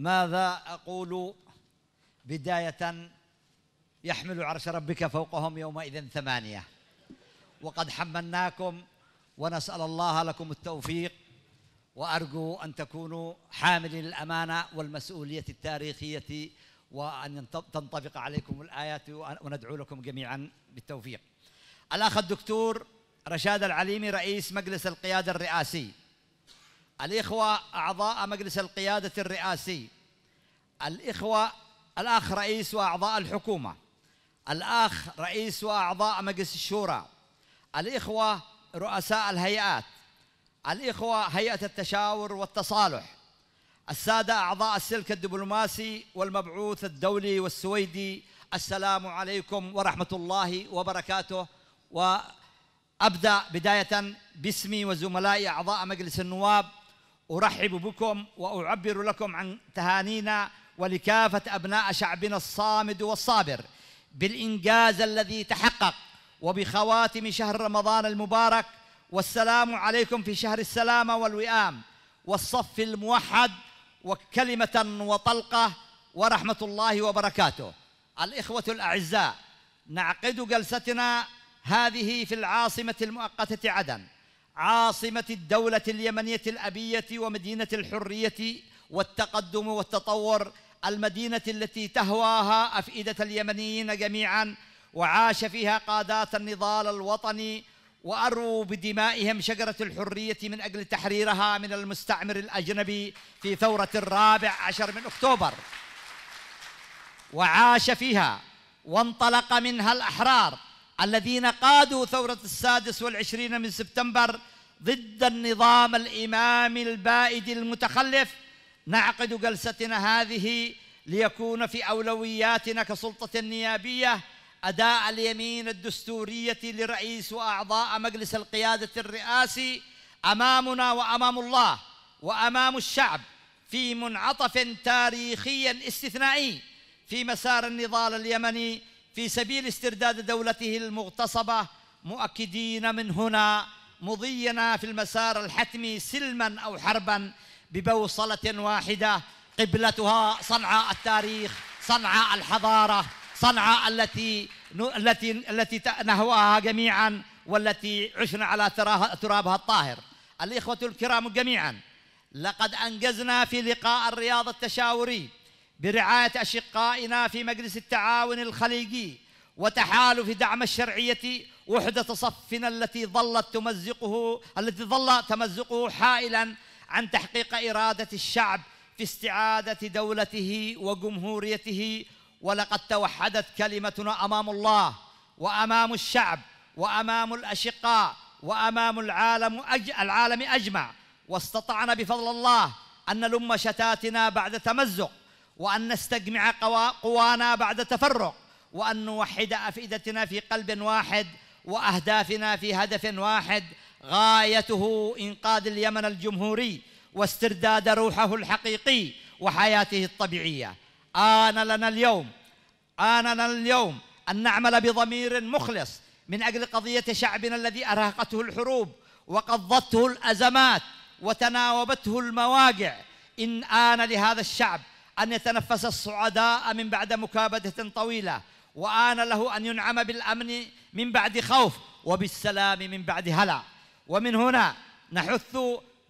ماذا أقول بداية يحمل عرش ربك فوقهم يومئذ ثمانية وقد حملناكم ونسأل الله لكم التوفيق وأرجو أن تكونوا حاملي الأمانة والمسؤولية التاريخية وأن تنطبق عليكم الآيات وندعو لكم جميعا بالتوفيق الأخ الدكتور رشاد العليمي رئيس مجلس القيادة الرئاسي الإخوة أعضاء مجلس القيادة الرئاسي الإخوة الأخ رئيس وأعضاء الحكومة الأخ رئيس وأعضاء مجلس الشورى الإخوة رؤساء الهيئات الإخوة هيئة التشاور والتصالح السادة أعضاء السلك الدبلوماسي والمبعوث الدولي والسويدي السلام عليكم ورحمة الله وبركاته وأبدأ بداية باسمي وزملائي أعضاء مجلس النواب أرحب بكم وأعبر لكم عن تهانينا ولكافة أبناء شعبنا الصامد والصابر بالإنجاز الذي تحقق وبخواتم شهر رمضان المبارك والسلام عليكم في شهر السلامة والوئام والصف الموحد وكلمة وطلقة ورحمة الله وبركاته الإخوة الأعزاء نعقد جلستنا هذه في العاصمة المؤقتة عدن عاصمة الدولة اليمنية الأبية ومدينة الحرية والتقدم والتطور المدينة التي تهواها أفئدة اليمنيين جميعاً وعاش فيها قادات النضال الوطني وأروا بدمائهم شجرة الحرية من أجل تحريرها من المستعمر الأجنبي في ثورة الرابع عشر من أكتوبر وعاش فيها وانطلق منها الأحرار الذين قادوا ثورة السادس والعشرين من سبتمبر ضد النظام الإمامي البائد المتخلف نعقد جلستنا هذه ليكون في أولوياتنا كسلطة نيابية أداء اليمين الدستورية لرئيس وأعضاء مجلس القيادة الرئاسي أمامنا وأمام الله وأمام الشعب في منعطف تاريخي استثنائي في مسار النضال اليمني في سبيل استرداد دولته المغتصبة مؤكدين من هنا مضينا في المسار الحتمي سلما أو حربا ببوصلة واحدة قبلتها صنعاء التاريخ صنعاء الحضارة صنعاء التي التي التي نهواها جميعا والتي عشنا على ترابها الطاهر الإخوة الكرام جميعا لقد أنجزنا في لقاء الرياض التشاوري برعاية أشقائنا في مجلس التعاون الخليجي وتحالف دعم الشرعية وحدة صفنا التي ظلت تمزقه التي ظل تمزقه حائلا عن تحقيق إرادة الشعب في استعادة دولته وجمهوريته ولقد توحدت كلمتنا أمام الله وأمام الشعب وأمام الأشقاء وأمام العالم أج العالم أجمع واستطعنا بفضل الله أن نلم شتاتنا بعد تمزق وأن نستجمع قوانا بعد تفرق وأن نوحد أفئدتنا في قلب واحد واهدافنا في هدف واحد غايته انقاذ اليمن الجمهوري واسترداد روحه الحقيقي وحياته الطبيعيه آن لنا اليوم آن لنا اليوم ان نعمل بضمير مخلص من اجل قضيه شعبنا الذي ارهقته الحروب وقضته الازمات وتناوبته المواقع ان آن لهذا الشعب ان يتنفس الصعداء من بعد مكابده طويله وآن له أن ينعم بالأمن من بعد خوف وبالسلام من بعد هلع ومن هنا نحث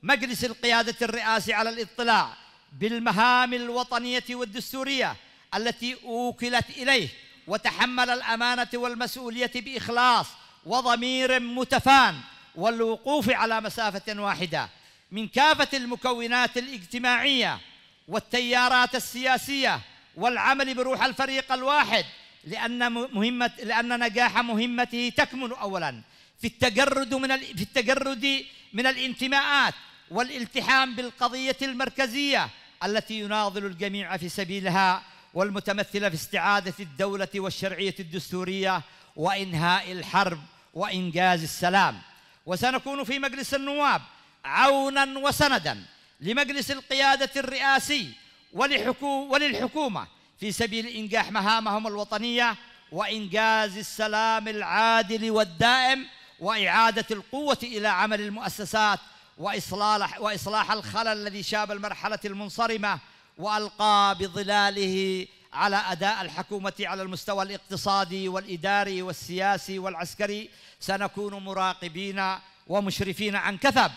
مجلس القيادة الرئاسي على الاطلاع بالمهام الوطنية والدستورية التي أوكلت إليه وتحمل الأمانة والمسؤولية بإخلاص وضمير متفان والوقوف على مسافة واحدة من كافة المكونات الاجتماعية والتيارات السياسية والعمل بروح الفريق الواحد لأن مهمة لأن نجاح مهمته تكمن أولا في التجرد من في التجرد من الانتماءات والالتحام بالقضية المركزية التي يناضل الجميع في سبيلها والمتمثلة في استعادة الدولة والشرعية الدستورية وإنهاء الحرب وإنجاز السلام وسنكون في مجلس النواب عونا وسندا لمجلس القيادة الرئاسي وللحكومة في سبيل إنجاح مهامهم الوطنية وإنجاز السلام العادل والدائم وإعادة القوة إلى عمل المؤسسات وإصلاح, وإصلاح الخلل الذي شاب المرحلة المنصرمة وألقى بظلاله على أداء الحكومة على المستوى الاقتصادي والإداري والسياسي والعسكري سنكون مراقبين ومشرفين عن كثب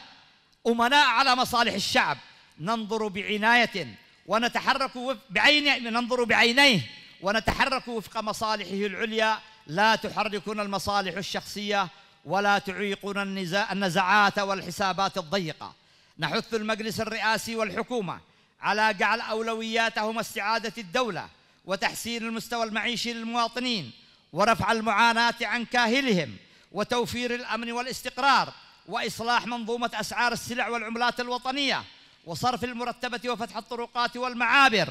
أمناء على مصالح الشعب ننظر بعناية ونتحرك بعين ننظر بعينيه ونتحرك وفق مصالحه العليا لا تحركنا المصالح الشخصية ولا تعيقنا النزاعات والحسابات الضيقة نحث المجلس الرئاسي والحكومة على جعل أولوياتهم استعادة الدولة وتحسين المستوى المعيشي للمواطنين ورفع المعاناة عن كاهلهم وتوفير الأمن والاستقرار وإصلاح منظومة أسعار السلع والعملات الوطنية وصرف المرتبة وفتح الطرقات والمعابر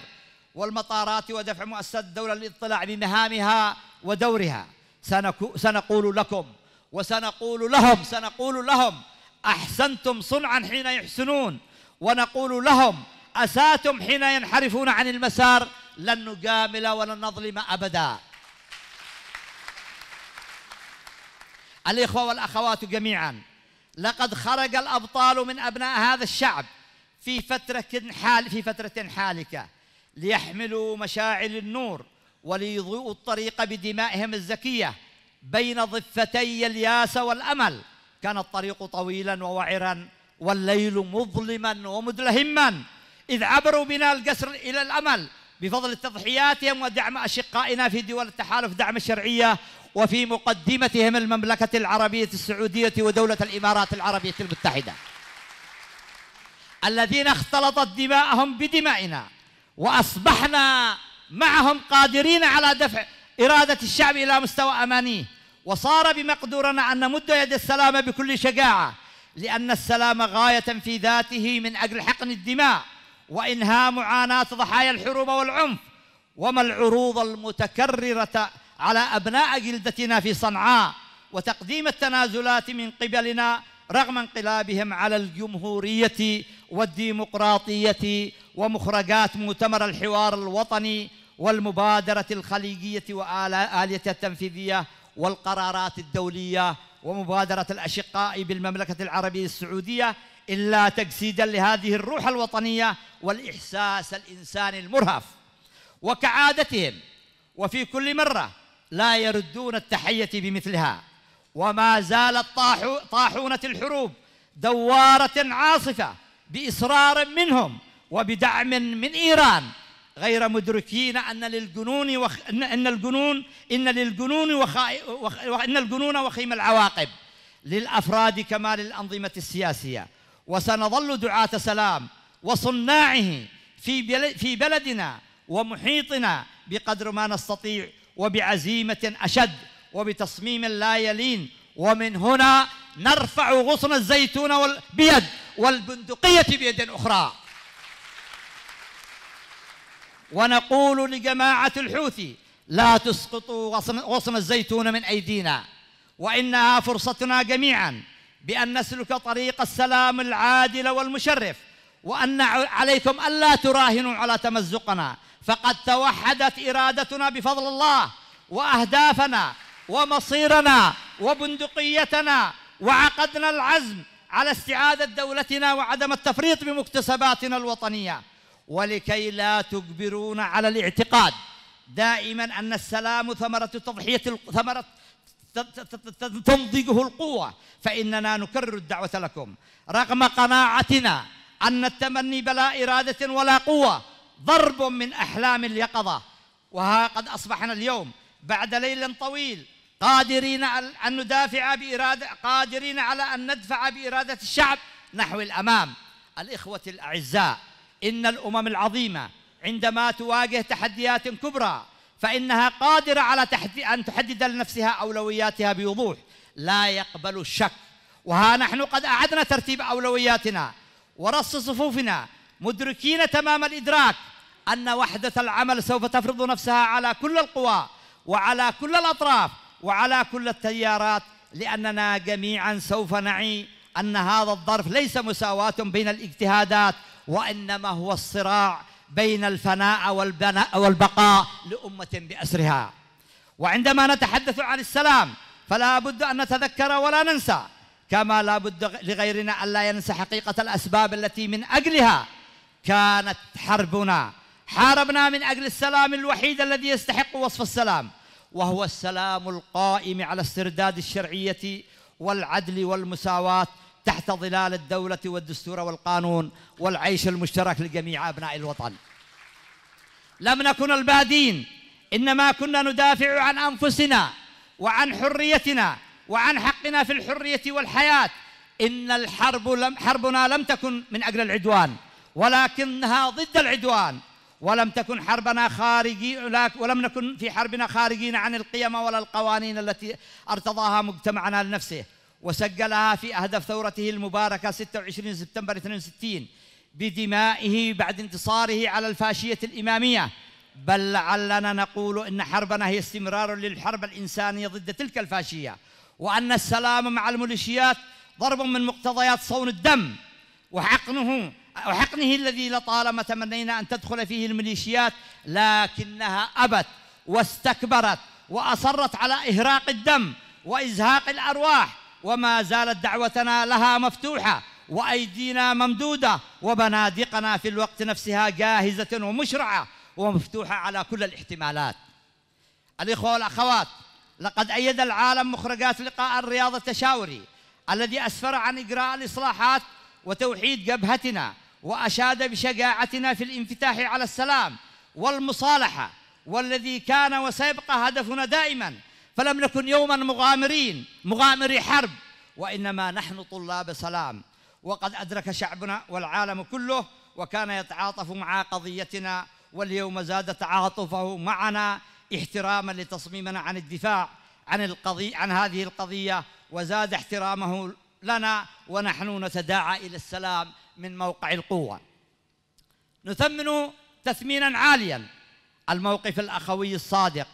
والمطارات ودفع مؤسسات الدولة للاطلاع لمهامها ودورها سنقول لكم وسنقول لهم سنقول لهم أحسنتم صنعا حين يحسنون ونقول لهم أساتم حين ينحرفون عن المسار لن نجامل ولن نظلم أبدا الإخوة والأخوات جميعا لقد خرج الأبطال من أبناء هذا الشعب في فترة حال في فترة حالكة ليحملوا مشاعل النور وليضيئوا الطريق بدمائهم الزكية بين ضفتي الياس والأمل كان الطريق طويلا ووعرا والليل مظلما ومدلهما إذ عبروا بنا القصر إلى الأمل بفضل تضحياتهم ودعم أشقائنا في دول التحالف دعم الشرعية وفي مقدمتهم المملكة العربية السعودية ودولة الإمارات العربية المتحدة الذين اختلطت دماءهم بدمائنا وأصبحنا معهم قادرين على دفع إرادة الشعب إلى مستوى أمانيه وصار بمقدورنا أن نمد يد السلام بكل شجاعة لأن السلام غاية في ذاته من أجل حقن الدماء وإنهاء معاناة ضحايا الحروب والعنف وما العروض المتكررة على أبناء جلدتنا في صنعاء وتقديم التنازلات من قبلنا رغم انقلابهم على الجمهورية والديمقراطية ومخرجات مؤتمر الحوار الوطني والمبادرة الخليجية وآلية التنفيذية والقرارات الدولية ومبادرة الأشقاء بالمملكة العربية السعودية إلا تجسيدا لهذه الروح الوطنية والإحساس الإنساني المرهف وكعادتهم وفي كل مرة لا يردون التحية بمثلها وما زالت طاحونة الحروب دوارة عاصفة بإصرار منهم وبدعم من إيران غير مدركين أن للجنون وخ... أن الجنون إن للجنون وخ... وخ... إن الجنون وخيم العواقب للأفراد كما للأنظمة السياسية وسنظل دعاة سلام وصناعه في بل... في بلدنا ومحيطنا بقدر ما نستطيع وبعزيمة أشد وبتصميم لا يلين ومن هنا نرفع غصن الزيتون بيد والبندقية بيد أخرى ونقول لجماعة الحوثي لا تسقطوا غصن, غصن الزيتون من أيدينا وإنها فرصتنا جميعا بأن نسلك طريق السلام العادل والمشرف وأن عليكم ألا تراهنوا على تمزقنا فقد توحدت إرادتنا بفضل الله وأهدافنا ومصيرنا وبندقيتنا وعقدنا العزم على استعادة دولتنا وعدم التفريط بمكتسباتنا الوطنية ولكي لا تجبرون على الاعتقاد دائما أن السلام ثمرة تضحية ثمرة تنضجه القوة فإننا نكرر الدعوة لكم رغم قناعتنا أن التمني بلا إرادة ولا قوة ضرب من أحلام اليقظة وها قد أصبحنا اليوم بعد ليل طويل قادرين أن ندافع بإرادة قادرين على أن ندفع بإرادة الشعب نحو الأمام الإخوة الأعزاء إن الأمم العظيمة عندما تواجه تحديات كبرى فإنها قادرة على أن تحدد لنفسها أولوياتها بوضوح لا يقبل الشك وها نحن قد أعدنا ترتيب أولوياتنا ورص صفوفنا مدركين تمام الإدراك أن وحدة العمل سوف تفرض نفسها على كل القوى وعلى كل الأطراف وعلى كل التيارات لأننا جميعا سوف نعي أن هذا الظرف ليس مساواة بين الاجتهادات وإنما هو الصراع بين الفناء والبناء والبقاء لأمة بأسرها وعندما نتحدث عن السلام فلا بد أن نتذكر ولا ننسى كما لا بد لغيرنا أن لا ينسى حقيقة الأسباب التي من أجلها كانت حربنا حاربنا من أجل السلام الوحيد الذي يستحق وصف السلام وهو السلام القائم على استرداد الشرعية والعدل والمساواة تحت ظلال الدولة والدستور والقانون والعيش المشترك لجميع أبناء الوطن لم نكن البادين إنما كنا ندافع عن أنفسنا وعن حريتنا وعن حقنا في الحرية والحياة إن الحرب لم حربنا لم تكن من أجل العدوان ولكنها ضد العدوان ولم تكن حربنا خارجي ولم نكن في حربنا خارجين عن القيم ولا القوانين التي ارتضاها مجتمعنا لنفسه وسجلها في أهداف ثورته المباركة 26 سبتمبر 62 بدمائه بعد انتصاره على الفاشية الإمامية بل لعلنا نقول إن حربنا هي استمرار للحرب الإنسانية ضد تلك الفاشية وأن السلام مع الميليشيات ضرب من مقتضيات صون الدم وحقنه وحقنه الذي لطالما تمنينا أن تدخل فيه الميليشيات لكنها أبت واستكبرت وأصرت على إهراق الدم وإزهاق الأرواح وما زالت دعوتنا لها مفتوحة وأيدينا ممدودة وبنادقنا في الوقت نفسها جاهزة ومشرعة ومفتوحة على كل الاحتمالات الإخوة والأخوات لقد أيد العالم مخرجات لقاء الرياض التشاوري الذي أسفر عن إجراء الإصلاحات وتوحيد جبهتنا وأشاد بشجاعتنا في الانفتاح على السلام والمصالحة والذي كان وسيبقى هدفنا دائما فلم نكن يوما مغامرين مغامري حرب وإنما نحن طلاب سلام وقد أدرك شعبنا والعالم كله وكان يتعاطف مع قضيتنا واليوم زاد تعاطفه معنا احتراما لتصميمنا عن الدفاع عن القضية عن هذه القضية وزاد احترامه لنا ونحن نتداعى إلى السلام من موقع القوة نثمن تثمينا عاليا الموقف الأخوي الصادق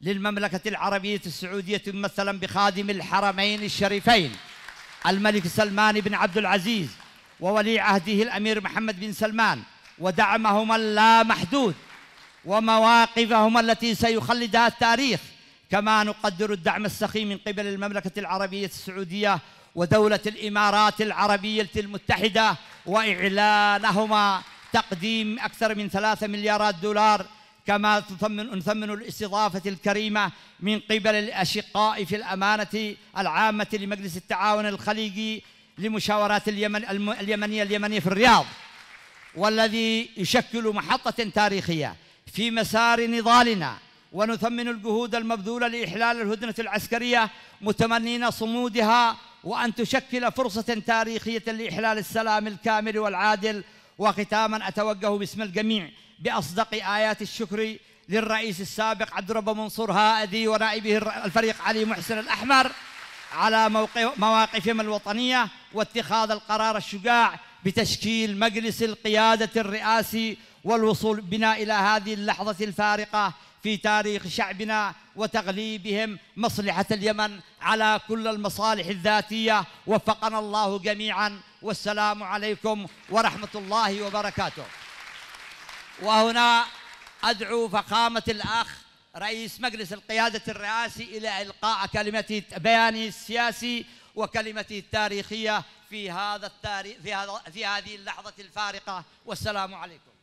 للمملكة العربية السعودية ممثلا بخادم الحرمين الشريفين الملك سلمان بن عبد العزيز وولي عهده الأمير محمد بن سلمان ودعمهما اللامحدود ومواقفهما التي سيخلدها التاريخ كما نقدر الدعم السخي من قبل المملكة العربية السعودية ودولة الإمارات العربية المتحدة وإعلانهما تقديم أكثر من ثلاثة مليارات دولار كما تثمن نثمن الاستضافة الكريمة من قبل الأشقاء في الأمانة العامة لمجلس التعاون الخليجي لمشاورات اليمن اليمنية اليمنية في الرياض والذي يشكل محطة تاريخية في مسار نضالنا ونثمن الجهود المبذولة لإحلال الهدنة العسكرية متمنين صمودها وأن تشكل فرصة تاريخية لإحلال السلام الكامل والعادل وختاما أتوجه باسم الجميع بأصدق آيات الشكر للرئيس السابق عبد الرب منصور هادي ونائبه الفريق علي محسن الأحمر على مواقفهم الوطنية واتخاذ القرار الشجاع بتشكيل مجلس القيادة الرئاسي والوصول بنا إلى هذه اللحظة الفارقة في تاريخ شعبنا وتغليبهم مصلحة اليمن على كل المصالح الذاتية وفقنا الله جميعا والسلام عليكم ورحمة الله وبركاته وهنا أدعو فخامة الأخ رئيس مجلس القيادة الرئاسي إلى إلقاء كلمة بيانه السياسي وكلمته التاريخية في هذا التاريخ في, هذا في هذه اللحظة الفارقة والسلام عليكم